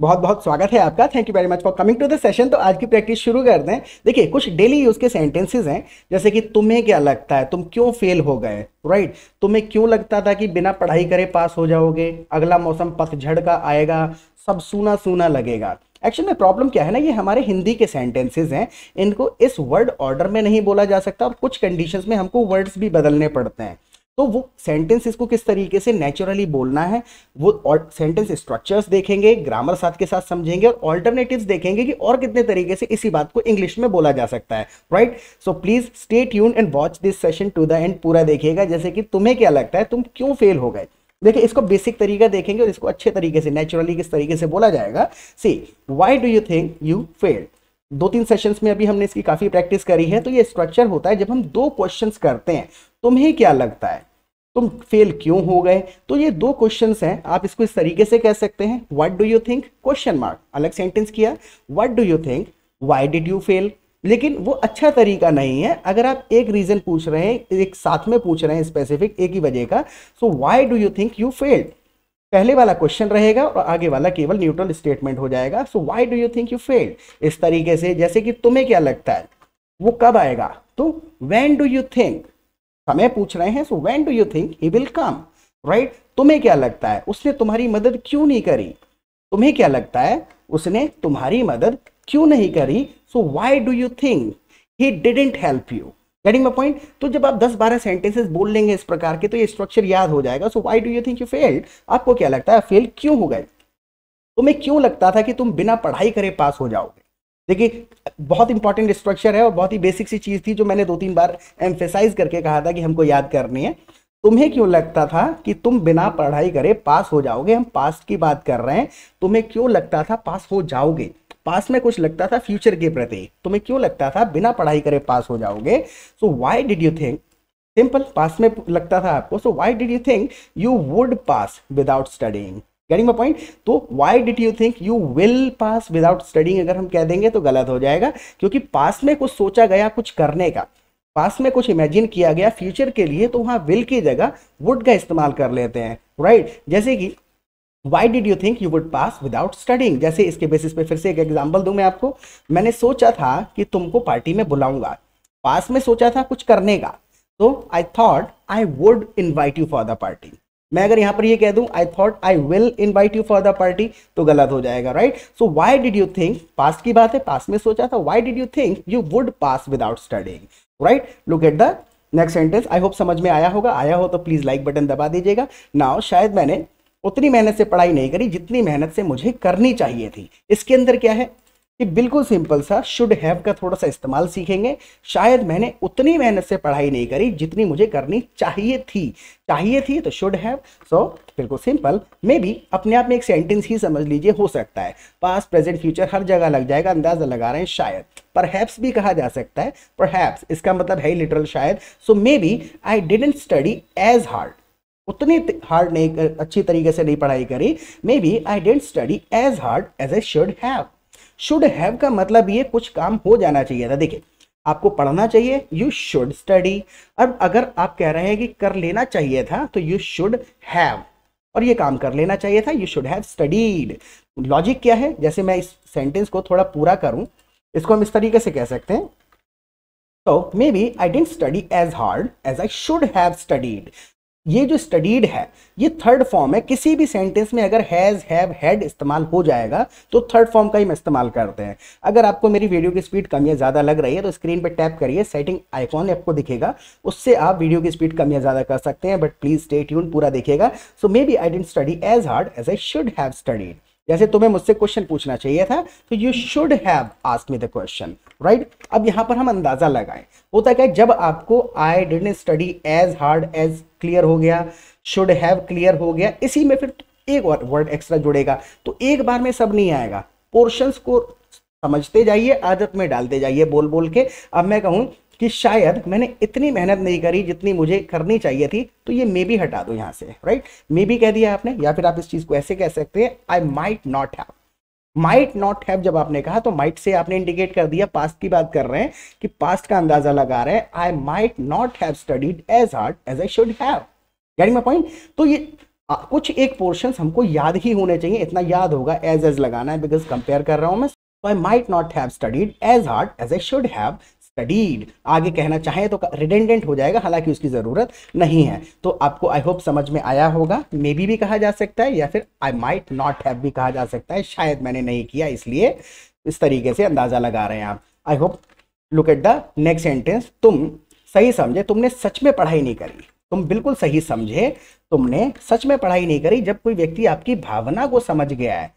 बहुत बहुत स्वागत है आपका thank you very much for coming to the session तो आज की प्रैक्टिस शुरू कर दें देखिए कुछ डेली यूज़ के सेंटेंसेस हैं जैसे कि तुम्हें क्या लगता है तुम क्यों फेल हो गए राइट right? तुम्हें क्यों लगता था कि बिना पढ़ाई करे पास हो जाओगे अगला मौसम पतझड़ का आएगा सब सूना सूना लगेगा एक्चुअल में प्रॉब्लम क्या है ना ये हमारे हिंदी के सेंटेंसेज हैं इनको इस वर्ड ऑर्डर में नहीं बोला जा सकता और कुछ कंडीशंस में हमको वर्ड्स भी बदलने पड़ते हैं तो वो सेंटेंसेस को किस तरीके से नेचुरली बोलना है वो सेंटेंस स्ट्रक्चर्स देखेंगे ग्रामर साथ के साथ समझेंगे और ऑल्टरनेटिव्स देखेंगे कि और कितने तरीके से इसी बात को इंग्लिश में बोला जा सकता है right so please stay tune and watch this session to the end पूरा देखिएगा जैसे कि तुम्हें क्या लगता है तुम क्यों फेल हो गए देखिए इसको बेसिक तरीका देखेंगे और इसको अच्छे तरीके से नेचुरली किस तरीके से बोला जाएगा see why do you think you fail दो तीन सेशंस में अभी हमने इसकी काफ़ी प्रैक्टिस करी है तो ये स्ट्रक्चर होता है जब हम दो क्वेश्चंस करते हैं तुम्हें क्या लगता है तुम फेल क्यों हो गए तो ये दो क्वेश्चन हैं आप इसको इस तरीके से कह सकते हैं what do you think question mark अलग सेंटेंस किया what do you think why did you fail लेकिन वो अच्छा तरीका नहीं है अगर आप एक रीज़न पूछ रहे हैं एक साथ में पूछ रहे हैं स्पेसिफिक एक ही वजह का so why do you think you failed पहले वाला क्वेश्चन रहेगा और आगे वाला केवल न्यूट्रल स्टेटमेंट हो जाएगा so why do you think you failed इस तरीके से जैसे कि तुम्हें क्या लगता है वो कब आएगा तो वैन डू यू थिंक हमें पूछ रहे हैं so when do you think he will come right तुम्हें क्या लगता है उसने तुम्हारी मदद क्यों नहीं करी तुम्हें क्या लगता है उसने तुम्हारी मदद क्यों नहीं करी so why do you think he didn't help you getting my point तो जब आप 10-12 सेंटेंसेस बोल लेंगे इस प्रकार के तो ये स्ट्रक्चर याद हो जाएगा so why do you think you failed आपको क्या लगता है फेल क्यों हो गए तुम्हें क्यों लगता था कि तुम बिना पढ़ाई करे पास हो जाओगे देखिए बहुत इंपॉर्टेंट स्ट्रक्चर है और बहुत ही बेसिक सी चीज़ थी जो मैंने दो तीन बार एम्फेसाइज करके कहा था कि हमको याद करनी है तुम्हें क्यों लगता था कि तुम बिना पढ़ाई करे पास हो जाओगे हम पास्ट की बात कर रहे हैं तुम्हें क्यों लगता था पास हो जाओगे पास में कुछ लगता था फ्यूचर के प्रति तुम्हें क्यों लगता था बिना पढ़ाई करे पास हो जाओगे so why did you think simple pass में लगता था आपको so why did you think you would pass without studying getting my point तो why did you think you will pass without studying अगर हम कह देंगे तो गलत हो जाएगा क्योंकि पास में कुछ सोचा गया कुछ करने का पास में कुछ इमेजिन किया गया फ्यूचर के लिए तो वहां विल की जगह वुड का इस्तेमाल कर लेते हैं राइट right? जैसे कि why did you think you would pass without studying जैसे इसके बेसिस पे फिर से एक एग्जाम्पल दूँ मैं आपको मैंने सोचा था कि तुमको पार्टी में बुलाऊंगा पास में सोचा था कुछ करने का तो I thought I would invite you for the party मैं अगर यहाँ पर ये कह दूं I thought I will invite you for the party तो गलत हो जाएगा right so why did you think past की बात है पास्ट में सोचा था why did you think you would pass without studying right look at the next sentence I hope समझ में आया होगा आया हो तो प्लीज़ लाइक बटन दबा दीजिएगा नाउ शायद मैंने उतनी मेहनत से पढ़ाई नहीं करी जितनी मेहनत से मुझे करनी चाहिए थी इसके अंदर क्या है कि बिल्कुल सिंपल सा शुड हैव का थोड़ा सा इस्तेमाल सीखेंगे शायद मैंने उतनी मेहनत से पढ़ाई नहीं करी जितनी मुझे करनी चाहिए थी चाहिए थी तो शुड हैव सो बिल्कुल सिंपल मे बी अपने आप में एक सेंटेंस ही समझ लीजिए हो सकता है पास प्रेजेंट फ्यूचर हर जगह लग जाएगा अंदाजा लगा रहे हैं शायद हैप्स भी कहा जा सकता है हैप्स इसका मतलब है लिटरल शायद so maybe I didn't study as hard उतनी हार्ड नहीं अच्छी तरीके से नहीं पढ़ाई करी maybe I didn't study as hard as I should have should have का मतलब ये कुछ काम हो जाना चाहिए था देखिए आपको पढ़ना चाहिए यू शुड स्टडी अब अगर आप कह रहे हैं कि कर लेना चाहिए था तो यू शुड हैव और ये काम कर लेना चाहिए था you should have studied logic क्या है जैसे मैं इस सेंटेंस को थोड़ा पूरा करूं इसको हम इस तरीके से कह सकते हैं तो maybe I didn't study as hard as I should have studied ये जो स्टडीड है ये थर्ड फॉर्म है किसी भी सेंटेंस में अगर हैज़ हैव हैड इस्तेमाल हो जाएगा तो थर्ड फॉर्म का ही इस्तेमाल करते हैं अगर आपको मेरी वीडियो की स्पीड कम या ज़्यादा लग रही है तो स्क्रीन पर टैप करिए सेटिंग आइकॉन आपको दिखेगा उससे आप वीडियो की स्पीड कम या ज़्यादा कर सकते हैं बट प्लीज़ स्टे ट्यून पूरा देखिएगा so maybe I didn't study as hard as I should have studied जैसे तुम्हें मुझसे क्वेश्चन पूछना चाहिए था तो you should have ask me the question right अब यहाँ पर हम अंदाज़ा लगाएं होता क्या है जब आपको I didn't study as hard as clear हो गया शुड हैव क्लियर हो गया इसी में फिर एक और वर्ड एक्स्ट्रा जुड़ेगा तो एक बार में सब नहीं आएगा पोर्शंस को समझते जाइए आदत में डालते जाइए बोल बोल के अब मैं कहूँ कि शायद मैंने इतनी मेहनत नहीं करी जितनी मुझे करनी चाहिए थी तो ये मे भी हटा दो यहाँ से राइट मे भी कह दिया आपने या फिर आप इस चीज़ को ऐसे कह सकते हैं I might not have might not have जब आपने कहा तो माइट से आपने इंडिकेट कर दिया पास्ट की बात कर रहे हैं कि पास्ट का अंदाजा लगा रहे हैं I might not have studied as hard as I should have getting my point तो ये आ, कुछ एक पोर्शन हमको याद ही होने चाहिए इतना याद होगा एज एज लगाना है बिकॉज कंपेयर कर रहा हूं मैं I might not have studied as hard as I should have studied आगे कहना चाहें तो रिडेंडेंट हो जाएगा हालांकि उसकी ज़रूरत नहीं है तो आपको आई होप समझ में आया होगा मे बी भी कहा जा सकता है या फिर आई माइट नॉट हैव भी कहा जा सकता है शायद मैंने नहीं किया इसलिए इस तरीके से अंदाज़ा लगा रहे हैं आप I hope look at the next sentence तुम सही समझे तुमने सच में पढ़ाई नहीं करी तुम बिल्कुल सही समझे तुमने सच में पढ़ाई नहीं करी जब कोई व्यक्ति आपकी भावना को समझ गया है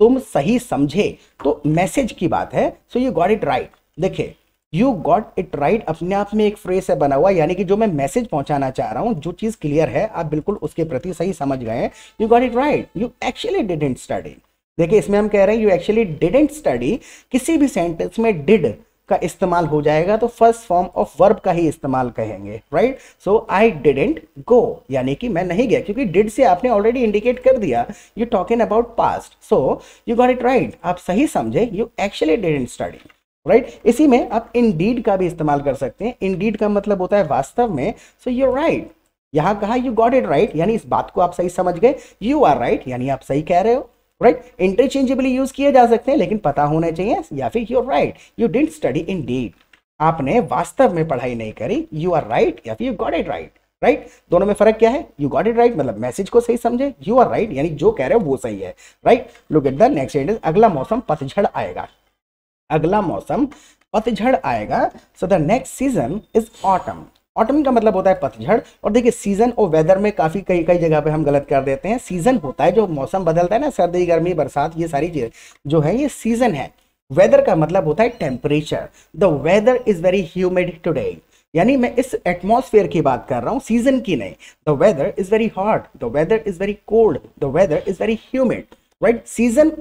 तुम सही समझे तो मैसेज की बात है so you got it right देखिए यू गॉट इट राइट अपने आप में एक फ्रेज है बना हुआ यानी कि जो मैं मैसेज पहुंचाना चाह रहा हूं जो चीज़ क्लियर है आप बिल्कुल उसके प्रति सही समझ गए you got it right you actually didn't study देखिए इसमें हम कह रहे हैं यू एक्चुअली डिडेंट स्टडी किसी भी सेंटेंस में डिड का इस्तेमाल हो जाएगा तो फर्स्ट फॉर्म ऑफ वर्ब का ही इस्तेमाल कहेंगे right so I didn't go यानी कि मैं नहीं गया क्योंकि डिड से आपने ऑलरेडी इंडिकेट कर दिया you talking about past so you got it right आप सही समझे you actually didn't study right right? इसी में आप इन का भी इस्तेमाल कर सकते हैं इन का मतलब होता है वास्तव में सो यू राइट यहां कहा यू गॉट इट राइट यानी इस बात को आप सही समझ गए यू आर राइट यानी आप सही कह रहे हो राइट इंटरचेंजेबली यूज किए जा सकते हैं लेकिन पता होना चाहिए या फिर you right you didn't study इन आपने वास्तव में पढ़ाई नहीं करी यू आर राइट या फिर you got it right right right? दोनों में फर्क क्या है यू गॉट इट राइट मतलब मैसेज को सही समझे यू आर राइट यानी जो कह रहे हो वो सही है right look at the next अगला मौसम पतझड़ आएगा अगला मौसम पतझड़ आएगा so the next season is autumn autumn का मतलब होता है पतझड़ और देखिए सीजन और वेदर में काफ़ी कई कई जगह पे हम गलत कर देते हैं सीजन होता है जो मौसम बदलता है ना सर्दी गर्मी बरसात ये सारी चीज़ जो है ये सीजन है वेदर का मतलब होता है temperature the weather is very humid today यानी मैं इस एटमॉस्फेयर की बात कर रहा हूँ सीजन की नहीं the weather is very hot the weather is very cold the weather is very humid right season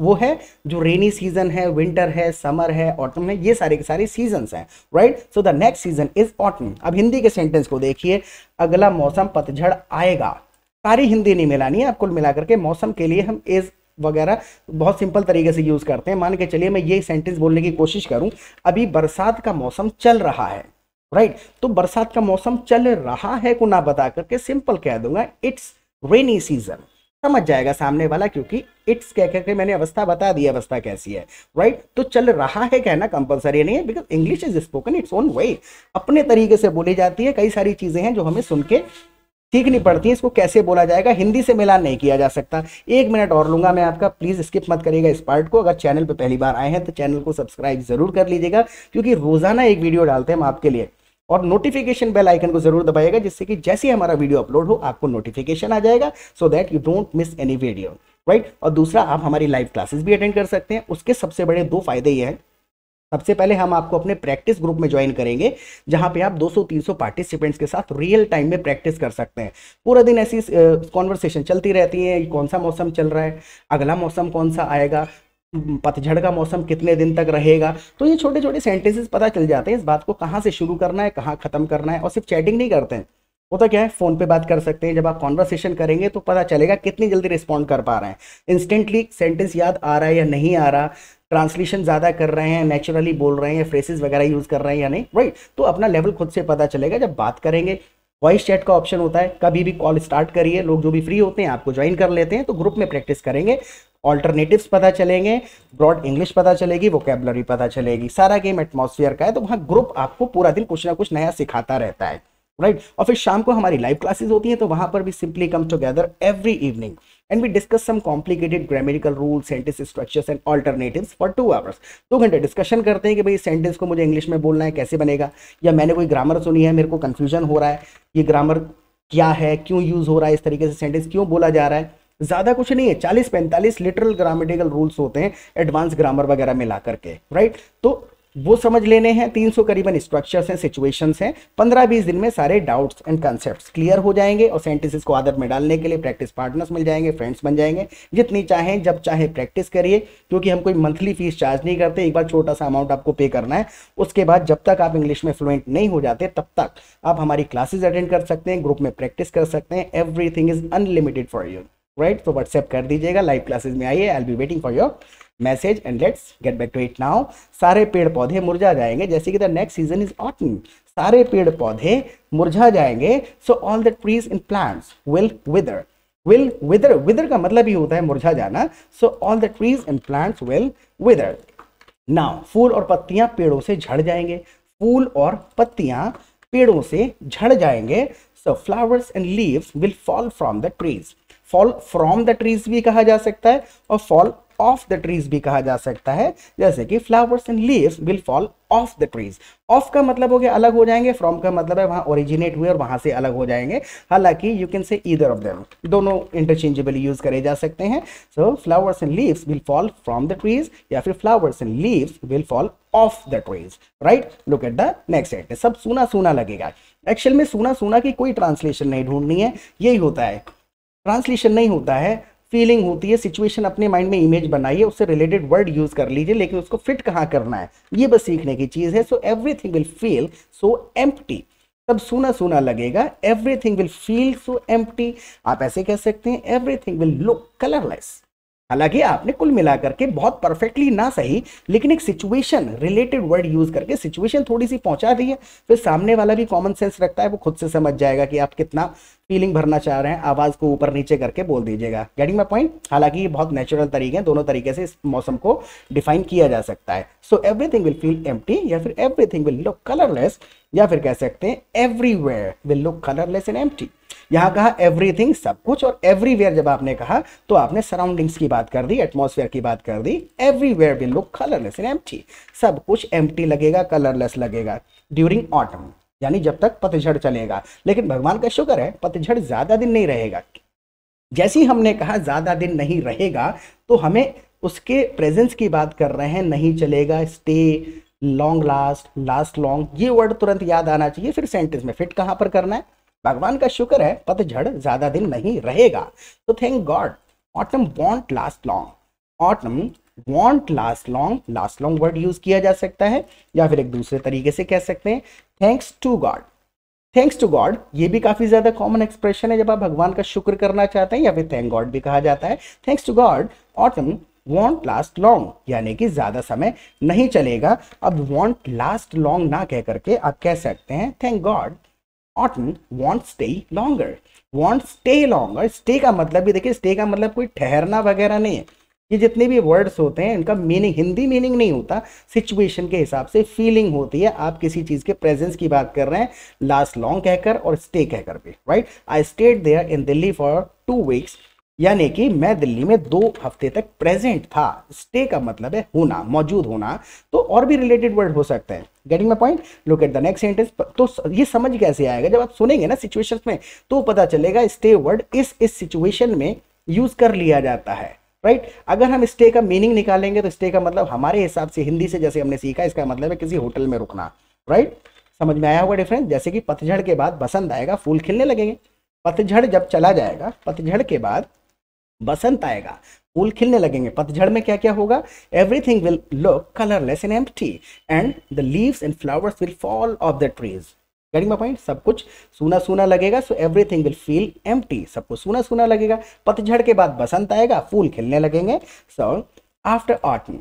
वो है जो रेनी सीजन है विंटर है समर है ऑटम है ये सारे के सारे सीजन्स हैं right so the next season is autumn अब हिंदी के सेंटेंस को देखिए अगला मौसम पतझड़ आएगा सारी हिंदी नहीं मिलानी है आप कुल मिलाकर के मौसम के लिए हम इज वगैरह बहुत सिंपल तरीके से यूज़ करते हैं मान के चलिए मैं ये सेंटेंस बोलने की कोशिश करूँ अभी बरसात का मौसम चल रहा है राइट right? तो बरसात का मौसम चल रहा है को ना बता करके सिंपल कह दूंगा इट्स रेनी सीजन समझ जाएगा सामने वाला क्योंकि इट्स कह कहकर मैंने अवस्था बता दी अवस्था कैसी है राइट right? तो चल रहा है कहना कंपलसरी नहीं है because English is spoken its own way अपने तरीके से बोली जाती है कई सारी चीज़ें हैं जो हमें सुन के सीखनी पड़ती है इसको कैसे बोला जाएगा हिंदी से मिलान नहीं किया जा सकता एक मिनट और लूंगा मैं आपका प्लीज़ स्किप मत करिएगा इस पार्ट को अगर चैनल पर पहली बार आए हैं तो चैनल को सब्सक्राइब जरूर कर लीजिएगा क्योंकि रोज़ाना एक वीडियो डालते हैं हम आपके लिए और नोटिफिकेशन बेल आइकन को जरूर दबाएगा जिससे कि जैसे हमारा वीडियो अपलोड हो आपको नोटिफिकेशन आ जाएगा so that you don't miss any video right और दूसरा आप हमारी लाइव क्लासेस भी अटेंड कर सकते हैं उसके सबसे बड़े दो फायदे ये हैं सबसे पहले हम आपको अपने प्रैक्टिस ग्रुप में ज्वाइन करेंगे जहां पे आप 200-300 पार्टिसिपेंट्स के साथ रियल टाइम में प्रैक्टिस कर सकते हैं पूरा दिन ऐसी कॉन्वर्सेशन चलती रहती है कौन सा मौसम चल रहा है अगला मौसम कौन सा आएगा पतझड़ का मौसम कितने दिन तक रहेगा तो ये छोटे छोटे सेंटेंसेस पता चल जाते हैं इस बात को कहाँ से शुरू करना है कहाँ ख़त्म करना है और सिर्फ चैटिंग नहीं करते हैं वो तो क्या है फ़ोन पे बात कर सकते हैं जब आप कॉन्वर्सेशन करेंगे तो पता चलेगा कितनी जल्दी रिस्पॉन्ड कर पा रहे हैं इंस्टेंटली सेंटेंस याद आ रहा है या नहीं आ रहा ट्रांसलेशन ज़्यादा कर रहे हैं नेचुरली बोल रहे हैं या फ्रेसिस वगैरह यूज़ कर रहे हैं या नहीं राइट तो अपना लेवल खुद से पता चलेगा जब बात करेंगे वॉइस चैट का ऑप्शन होता है कभी भी कॉल स्टार्ट करिए लोग जो भी फ्री होते हैं आपको ज्वाइन कर लेते हैं तो ग्रुप में प्रैक्टिस करेंगे ऑल्टरनेटिव्स पता चलेंगे ब्रॉड इंग्लिश पता चलेगी वोकेबलरी पता चलेगी सारा गेम एटमोसफियर का है तो वहाँ ग्रुप आपको पूरा दिन कुछ ना कुछ नया सिखाता रहता है राइट right? और फिर शाम को हमारी लाइव क्लासेस होती हैं तो वहाँ पर भी simply come together every evening and we discuss some complicated grammatical rule sentence structures and alternative for two hours दो घंटे डिस्कशन करते हैं कि भाई सेंटेंस को मुझे इंग्लिश में बोलना है कैसे बनेगा या मैंने कोई ग्रामर सुनी है मेरे को कन्फ्यूजन हो रहा है ये ग्रामर क्या है क्यों यूज़ हो रहा है इस तरीके से सेंटेंस क्यों बोला जा रहा है ज़्यादा कुछ नहीं है चालीस पैंतालीस लिटरल ग्रामेटिकल रूल्स होते हैं एडवांस ग्रामर वगैरह में ला करके राइट तो वो समझ लेने हैं 300 करीबन स्ट्रक्चर्स हैं सिचुएशंस हैं 15-20 दिन में सारे डाउट्स एंड कंसेप्ट क्लियर हो जाएंगे और सेंटेंसेस को आदत में डालने के लिए प्रैक्टिस पार्टनर्स मिल जाएंगे फ्रेंड्स बन जाएंगे जितनी चाहें जब चाहे प्रैक्टिस करिए क्योंकि हम कोई मंथली फीस चार्ज नहीं करते एक बार छोटा सा अमाउंट आपको पे करना है उसके बाद जब तक आप इंग्लिश में फ्लुएंट नहीं हो जाते तब तक आप हमारी क्लासेज अटेंड कर सकते हैं ग्रुप में प्रैक्टिस कर सकते हैं thing is unlimited for you right तो व्हाट्सएप कर दीजिएगा लाइव क्लासेज में आइए I'll be waiting for your message and let's get back to it now सारे पेड़ पौधे मुरझा जाएंगे जैसे कि the next season is autumn सारे पेड़ पौधे मुरझा जाएंगे so all the trees in plants will wither will wither wither का मतलब ही होता है मुरझा जाना so all the trees and plants will wither now फूल और पत्तियां पेड़ों से झड़ जाएंगे फूल और पत्तियां पेड़ों से झड़ जाएंगे so flowers and leaves will fall from the trees fall from the trees भी कहा जा सकता है और फॉल ऑफ द ट्रीज भी कहा जा सकता है जैसे कि flowers and leave will fall off the trees off का मतलब हो गया अलग हो जाएंगे फ्रॉम का मतलब है वहां ओरिजिनेट हुए और वहां से अलग हो जाएंगे हालांकि you can say either of them दोनों इंटरचेंजेबली यूज करे जा सकते हैं so flowers and leaves will fall from the trees या फिर flowers and leaves will fall off the trees right look at the next at सब सुना सुना लगेगा एक्चुअल में सुना सुना की कोई ट्रांसलेशन नहीं ढूंढनी है यही होता है ट्रांसलेशन नहीं होता है फीलिंग होती है सिचुएशन अपने माइंड में इमेज बनाइए उससे रिलेटेड वर्ड यूज कर लीजिए लेकिन उसको फिट कहाँ करना है ये बस सीखने की चीज़ है so everything will feel so empty तब सुना सुना लगेगा everything will feel so empty आप ऐसे कह सकते हैं एवरीथिंग विल लुक कलरलेस हालांकि आपने कुल मिलाकर के बहुत परफेक्टली ना सही लेकिन एक सिचुएशन रिलेटेड वर्ड यूज करके सिचुएशन थोड़ी सी पहुंचा दी है फिर सामने वाला भी कॉमन सेंस रखता है वो खुद से समझ जाएगा कि आप कितना फीलिंग भरना चाह रहे हैं आवाज को ऊपर नीचे करके बोल दीजिएगा गेटिंग माई पॉइंट हालांकि ये बहुत नेचुरल तरीके हैं दोनों तरीके से इस मौसम को डिफाइन किया जा सकता है so everything will feel um या फिर एवरीथिंग विल लुक कलरलेस या फिर कह सकते हैं everywhere will look colourless and um यहां कहा एवरीथिंग सब कुछ और एवरीवेयर जब आपने कहा तो आपने सराउंडिंग्स की बात कर दी एटमोसफेयर की बात कर दी everywhere will look colourless and empty सब कुछ एम्प्टी लगेगा कलरलेस लगेगा ड्यूरिंग ऑटम यानी जब तक पतझड़ चलेगा लेकिन भगवान का शुक्र है पतझड़ ज़्यादा दिन नहीं रहेगा जैसी हमने कहा ज़्यादा दिन नहीं रहेगा तो हमें उसके प्रेजेंस की बात कर रहे हैं नहीं चलेगा stay long last last long ये वर्ड तुरंत याद आना चाहिए फिर सेंटेंस में फिट कहाँ पर करना है भगवान का शुक्र है पतझड़ ज्यादा दिन नहीं रहेगा तो thank God autumn won't last long autumn won't last long last long word use किया जा सकता है या फिर एक दूसरे तरीके से कह सकते हैं thanks to God thanks to God ये भी काफी ज्यादा कॉमन एक्सप्रेशन है जब आप भगवान का शुक्र करना चाहते हैं या फिर थैंक गॉड भी कहा जाता है thanks to God autumn won't last long यानी कि ज्यादा समय नहीं चलेगा अब वॉन्ट लास्ट लॉन्ग ना कह करके आप कह सकते हैं thank God autumn won't stay longer won't stay longer stay का मतलब भी देखिए स्टे का मतलब कोई ठहरना वगैरह नहीं है ये जितने भी वर्ड्स होते हैं इनका मीनिंग हिंदी मीनिंग नहीं होता सिचुएशन के हिसाब से फीलिंग होती है आप किसी चीज़ के प्रेजेंस की बात कर रहे हैं लास्ट लॉन्ग कहकर और स्टे कहकर भी right I stayed there in Delhi for two weeks यानी कि मैं दिल्ली में दो हफ्ते तक प्रेजेंट था स्टे का मतलब है होना मौजूद होना तो और भी रिलेटेड वर्ड हो सकते हैं getting my point look at the next sentence तो ये समझ कैसे आएगा जब आप सुनेंगे ना सिचुएशन में तो पता चलेगा स्टे वर्ड इस इस सिचुएशन में यूज कर लिया जाता है राइट right? अगर हम स्टे का मीनिंग निकालेंगे तो स्टे का मतलब हमारे हिसाब से हिंदी से जैसे हमने सीखा इसका मतलब है किसी होटल में रुकना राइट right? समझ में आया होगा डिफरेंस जैसे कि पतझड़ के बाद बसंत आएगा फूल खिलने लगेंगे पतझड़ जब चला जाएगा पतझड़ के बाद बसंत आएगा फूल खिलने लगेंगे पतझड़ में क्या क्या होगा everything will look colourless and empty and the leaves and flowers will fall off the trees getting my point सब कुछ सूना सूना लगेगा so everything will feel empty सब कुछ सूना सूना लगेगा पतझड़ के बाद बसंत आएगा फूल खिलने लगेंगे सो आफ्टर ऑटम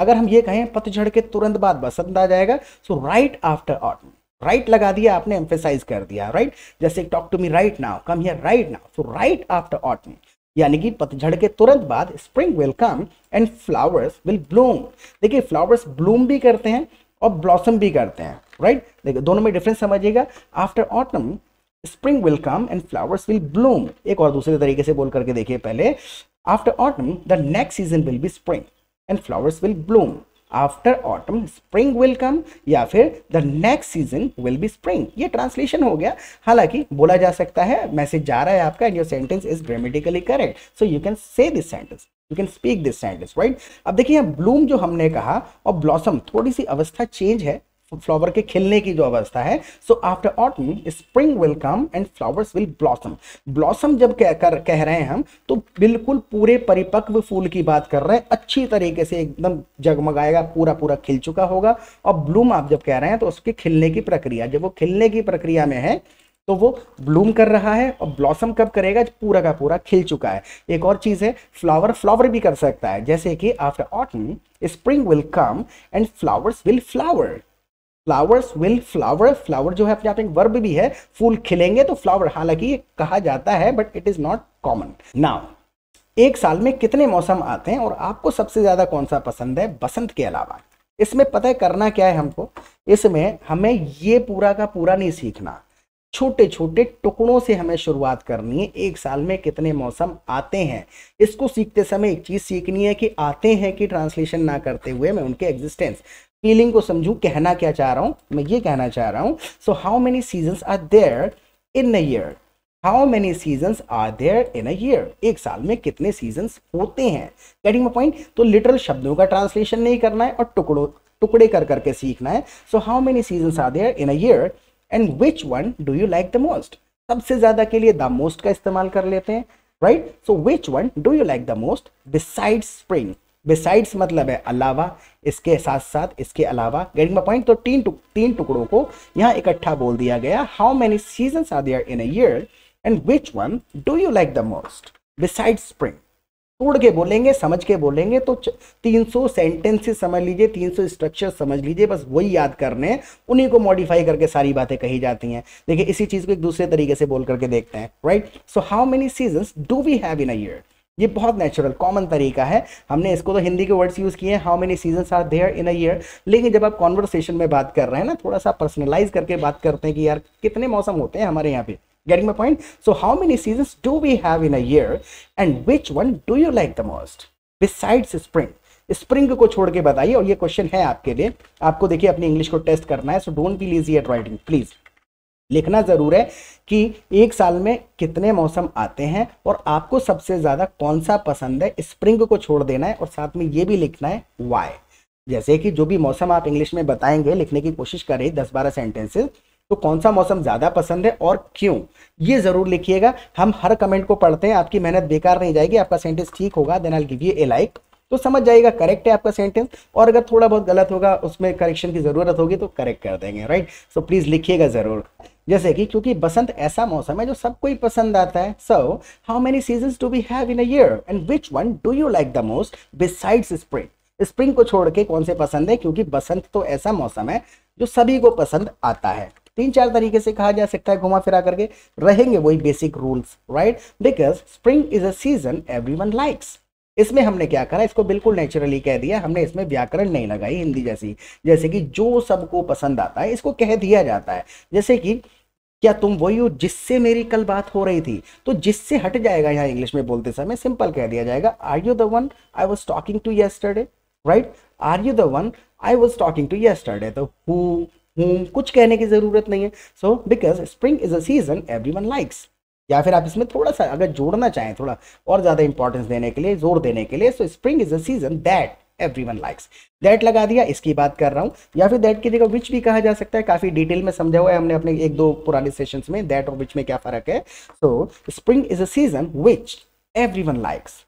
अगर हम ये कहें पतझड़ के तुरंत बाद बसंत आ जाएगा so right after autumn right लगा दिया आपने एम्फेसाइज कर दिया राइट right? जैसे talk to me right now come here right now so right after autumn यानी कि पतझड़ के तुरंत बाद spring will come and flowers will bloom देखिए फ्लावर्स ब्लूम भी करते हैं और ब्लॉसम भी करते हैं राइट right? देखिए दोनों में डिफरेंस समझिएगा after autumn spring will come and flowers will bloom एक और दूसरे तरीके से बोल करके देखिए पहले after autumn the next season will be spring and flowers will bloom after autumn spring will come या फिर the next season will be spring ये ट्रांसलेशन हो गया हालांकि बोला जा सकता है मैसेज जा रहा है आपका and your sentence is grammatically correct so you can say this sentence you can speak this sentence right अब देखिए ब्लूम जो हमने कहा और ब्लॉसम थोड़ी सी अवस्था चेंज है फ्लावर के खिलने की जो अवस्था है so after autumn spring will come and flowers will blossom blossom जब कह कर कह रहे हैं हम तो बिल्कुल पूरे परिपक्व फूल की बात कर रहे हैं अच्छी तरीके से एकदम जगमगाएगा पूरा पूरा खिल चुका होगा और ब्लूम आप जब कह रहे हैं तो उसके खिलने की प्रक्रिया जब वो खिलने की प्रक्रिया में है तो वो ब्लूम कर रहा है और ब्लॉसम कब करेगा पूरा का पूरा खिल चुका है एक और चीज़ है फ्लावर फ्लावर भी कर सकता है जैसे कि after autumn spring will come and flowers will flower flowers will flower flower जो है अपने आप एक वर्ब भी है फूल खिलेंगे तो फ्लावर हालांकि ये कहा जाता है but it is not common now एक साल में कितने मौसम आते हैं और आपको सबसे ज्यादा कौन सा पसंद है बसंत के अलावा इसमें पता है करना क्या है हमको इसमें हमें ये पूरा का पूरा नहीं सीखना छोटे छोटे टुकड़ों से हमें शुरुआत करनी है एक साल में कितने मौसम आते हैं इसको सीखते समय एक चीज़ सीखनी है कि आते हैं कि ट्रांसलेशन ना करते हुए मैं उनके एग्जिस्टेंस फीलिंग को समझूं कहना क्या चाह रहा हूँ मैं ये कहना चाह रहा हूँ so how many season are there in a year how many season are there in a year एक साल में कितने सीजन होते हैं कैटिंग पॉइंट तो लिटरल शब्दों का ट्रांसलेशन नहीं करना है और टुकड़ों टुकड़े कर करके सीखना है so how many season are there in a year and which one do you like the most सबसे ज़्यादा के लिए द मोस्ट का इस्तेमाल कर लेते हैं right so which one do you like the most decide spring besides मतलब है अलावा इसके साथ साथ इसके अलावा गेटिंग माई पॉइंट तो तीन टुक, तीन टुकड़ों को यहाँ इकट्ठा बोल दिया गया how many season are there in a year and which one do you like the most beside spring तोड़ के बोलेंगे समझ के बोलेंगे तो 300 सेंटेंसेस समझ लीजिए 300 स्ट्रक्चर समझ लीजिए बस वही याद करने हैं उन्हीं को मॉडिफाई करके सारी बातें कही जाती हैं देखिए इसी चीज़ को एक दूसरे तरीके से बोल करके देखते हैं right so how many seasons do we have in a year ये बहुत नेचुरल कॉमन तरीका है हमने इसको तो हिंदी के वर्ड्स यूज़ किए हैं how many season are there in a year लेकिन जब आप कॉन्वर्सेशन में बात कर रहे हैं ना थोड़ा सा पर्सनलाइज करके बात करते हैं कि यार कितने मौसम होते हैं हमारे यहाँ पे getting my point so how many season do we have in a year and which one do you like the most besides spring को छोड़ के बताइए और ये क्वेश्चन है आपके लिए आपको देखिए अपनी इंग्लिश को टेस्ट करना है so don't be lazy at writing please लिखना ज़रूर है कि एक साल में कितने मौसम आते हैं और आपको सबसे ज़्यादा कौन सा पसंद है स्प्रिंग को छोड़ देना है और साथ में ये भी लिखना है वाई जैसे कि जो भी मौसम आप इंग्लिश में बताएंगे लिखने की कोशिश करें दस बारह सेंटेंसेस तो कौन सा मौसम ज़्यादा पसंद है और क्यों ये ज़रूर लिखिएगा हम हर कमेंट को पढ़ते हैं आपकी मेहनत बेकार नहीं जाएगी आपका सेंटेंस ठीक होगा then I'll give you a like तो समझ जाएगा करेक्ट है आपका सेंटेंस और अगर थोड़ा बहुत गलत होगा उसमें करेक्शन की ज़रूरत होगी तो करेक्ट कर देंगे राइट सो प्लीज़ लिखिएगा ज़रूर जैसे कि क्योंकि बसंत ऐसा मौसम है जो सबको ही पसंद आता है so how many season do we have in year and which one do you like the most besides spring spring को छोड़ के कौन से पसंद है क्योंकि बसंत तो ऐसा मौसम है जो सभी को पसंद आता है तीन चार तरीके से कहा जा सकता है घुमा फिरा करके रहेंगे वही basic rules right because spring is a season everyone likes इसमें हमने क्या करा इसको बिल्कुल नेचुरली कह दिया हमने इसमें व्याकरण नहीं लगाई हिंदी जैसी जैसे कि जो सबको पसंद आता है इसको कह दिया जाता है जैसे कि क्या तुम वही हो जिससे मेरी कल बात हो रही थी तो जिससे हट जाएगा यहाँ इंग्लिश में बोलते समय सिंपल कह दिया जाएगा are you the one I was talking to yesterday right are you the one I was talking to yesterday तो हु कुछ कहने की जरूरत नहीं है so because spring is a season everyone likes या फिर आप इसमें थोड़ा सा अगर जोड़ना चाहें थोड़ा और ज़्यादा इंपॉर्टेंस देने के लिए जोर देने के लिए so spring is a season that everyone likes that लगा दिया इसकी बात कर रहा हूं या फिर दैट की जगह विच भी कहा जा सकता है काफ़ी डिटेल में समझा हुआ है हमने अपने एक दो पुराने सेशंस में दैट और विच में क्या फ़र्क है so spring is a season which everyone likes